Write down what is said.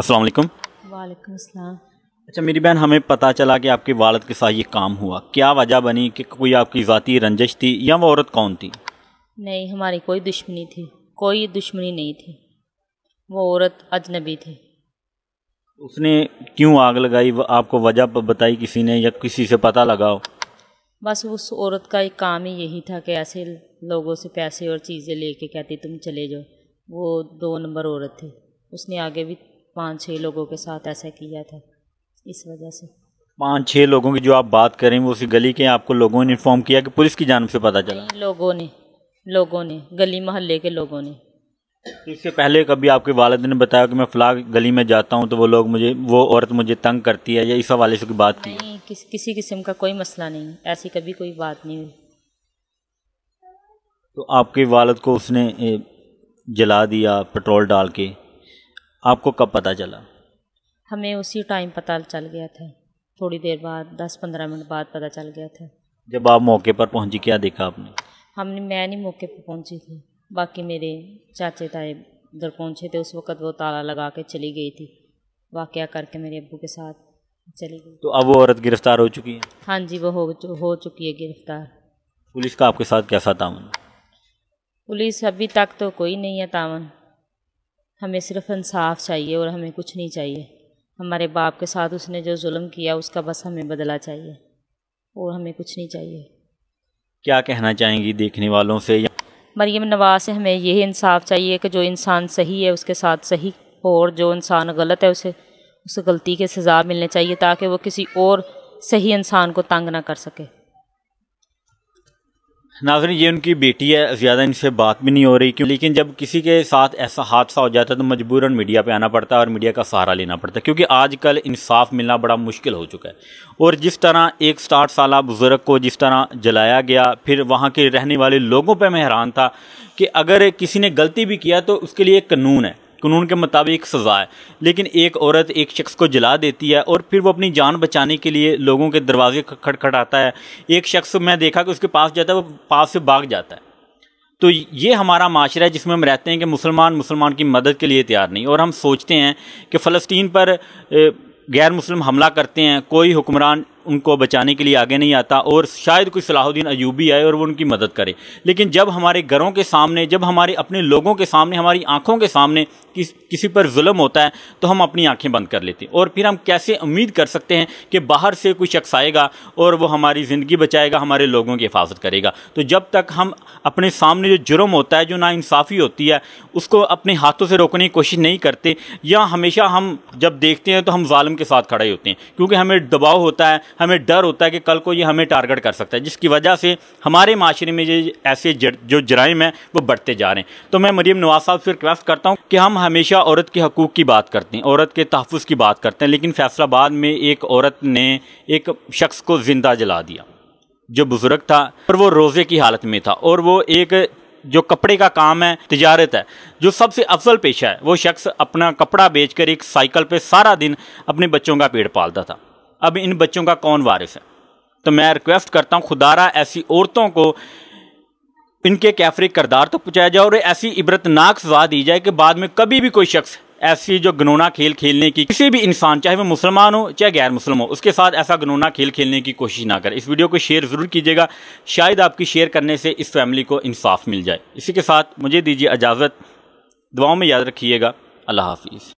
अस्सलाम वालेकुम अच्छा मेरी बहन हमें पता चला कि आपके वालद के साथ ये काम हुआ क्या वजह बनी कि कोई आपकी ज़ाती रंजिश थी या वो औरत कौन थी नहीं हमारी कोई दुश्मनी थी कोई दुश्मनी नहीं थी वो औरत अजनबी थी उसने क्यों आग लगाई आपको वजह बताई किसी ने या किसी से पता लगाओ बस उस औरत का एक काम ही यही था कि ऐसे लोगों से पैसे और चीज़ें लेके कहती तुम चले जाओ वो दो नंबर औरत थी उसने आगे भी पाँच छः लोगों के साथ ऐसा किया था इस वजह से पाँच छः लोगों की जो आप बात करें वो उसी गली के आपको लोगों ने इन्फॉर्म किया कि पुलिस की जानब से पता चला लोगों ने लोगों ने गली मोहल्ले के लोगों ने तो इससे पहले कभी आपके वालद ने बताया कि मैं फलाह गली में जाता हूँ तो वो लोग मुझे वो औरत मुझे तंग करती है या इस हवाले से बात की नहीं किस, किसी किस्म का कोई मसला नहीं ऐसी कभी कोई बात नहीं हुई तो आपके वालद को उसने जला दिया पेट्रोल डाल के आपको कब पता चला हमें उसी टाइम पता चल गया था थोड़ी देर बाद दस पंद्रह मिनट बाद पता चल गया था जब आप मौके पर पहुंची क्या देखा आपने हमने मैं नहीं मौके पर पहुंची थी बाकी मेरे चाचे ताए उधर पहुंचे थे उस वक़्त वो ताला लगा के चली गई थी वाक़ करके मेरे अबू के साथ चली गई तो अब वो औरत गिरफ़्तार हो चुकी है हाँ जी वो हो हो चुकी है गिरफ़्तार पुलिस का आपके साथ कैसा तावन पुलिस अभी तक तो कोई नहीं है तावन हमें सिर्फ इंसाफ चाहिए और हमें कुछ नहीं चाहिए हमारे बाप के साथ उसने जो जुल्म किया उसका बस हमें बदला चाहिए और हमें कुछ नहीं चाहिए क्या कहना चाहेंगी देखने वालों से मरियम नवाज से हमें यही इंसाफ चाहिए कि जो इंसान सही है उसके साथ सही और जो इंसान गलत है उसे उसे गलती के सज़ा मिलने चाहिए ताकि वो किसी और सही इंसान को तंग ना कर सके नाजन ये उनकी बेटी है ज़्यादा इनसे बात भी नहीं हो रही क्यों लेकिन जब किसी के साथ ऐसा हादसा हो जाता है तो मजबूरन मीडिया पे आना पड़ता है और मीडिया का सहारा लेना पड़ता है क्योंकि आजकल इंसाफ मिलना बड़ा मुश्किल हो चुका है और जिस तरह एक साठ साल बुज़ुर्ग को जिस तरह जलाया गया फिर वहाँ के रहने वाले लोगों पर मैं हैरान था कि अगर किसी ने गलती भी किया तो उसके लिए एक कानून है कानून के मुताबिक सज़ा है लेकिन एक औरत एक शख्स को जला देती है और फिर वो अपनी जान बचाने के लिए लोगों के दरवाजे खटखटाता है एक शख्स मैं देखा कि उसके पास जाता है वो पास से भाग जाता है तो ये हमारा माशरा है जिसमें हम रहते हैं कि मुसलमान मुसलमान की मदद के लिए तैयार नहीं और हम सोचते हैं कि फ़लस्तीन पर गैर मुस्लिम हमला करते हैं कोई हुक्मरान उनको बचाने के लिए आगे नहीं आता और शायद कोई सलाहुद्दीन अयूबी आए और वो उनकी मदद करे लेकिन जब हमारे घरों के सामने जब हमारे अपने लोगों के सामने हमारी आँखों के सामने किस किसी पर जुल्म होता है तो हम अपनी आँखें बंद कर लेते हैं और फिर हम कैसे उम्मीद कर सकते हैं कि बाहर से कोई शख्स आएगा और वो हमारी ज़िंदगी बचाएगा हमारे लोगों की हिफाजत करेगा तो जब तक हम अपने सामने जो जुर्म होता है जो नाइंसाफ़ी होती है उसको अपने हाथों से रोकने की कोशिश नहीं करते या हमेशा हम जब देखते हैं तो हम ालम के साथ खड़े होते हैं क्योंकि हमें दबाव होता है हमें डर होता है कि कल को ये हमें टारगेट कर सकता है जिसकी वजह से हमारे माशरे में ये ऐसे जर, जो जराइम हैं वो बढ़ते जा रहे हैं तो मैं मरीम नवाज साहब से रिक्वेस्ट करता हूँ कि हम हमेशा औरत के हकूक़ की बात करते हैं औरत के तहफ़ की बात करते हैं लेकिन फैसलाबाद में एक औरत ने एक शख्स को ज़िंदा जला दिया जो बुज़ुर्ग था पर वो रोज़े की हालत में था और वो एक जो कपड़े का काम है तजारत है जो सबसे अफजल पेशा है वो शख्स अपना कपड़ा बेचकर एक साइकिल पे सारा दिन अपने बच्चों का पेट पालता था अब इन बच्चों का कौन वारिस है तो मैं रिक्वेस्ट करता हूँ खुदारा ऐसी औरतों को इनके कैफरी करदार तक पहुँचाया जाए और ऐसी इबरतनाक सजा दी जाए कि बाद में कभी भी कोई शख्स ऐसी जो गनोना खेल खेलने की किसी भी इंसान चाहे वो मुसलमान हो चाहे गैर मुसलम हो उसके साथ ऐसा गनोना खेल खेलने की कोशिश ना करें इस वीडियो को शेयर ज़रूर कीजिएगा शायद आपकी शेयर करने से इस फैमिली को इंसाफ मिल जाए इसी के साथ मुझे दीजिए इजाज़त दुआओं में याद रखिएगा अल्लाह हाफिज़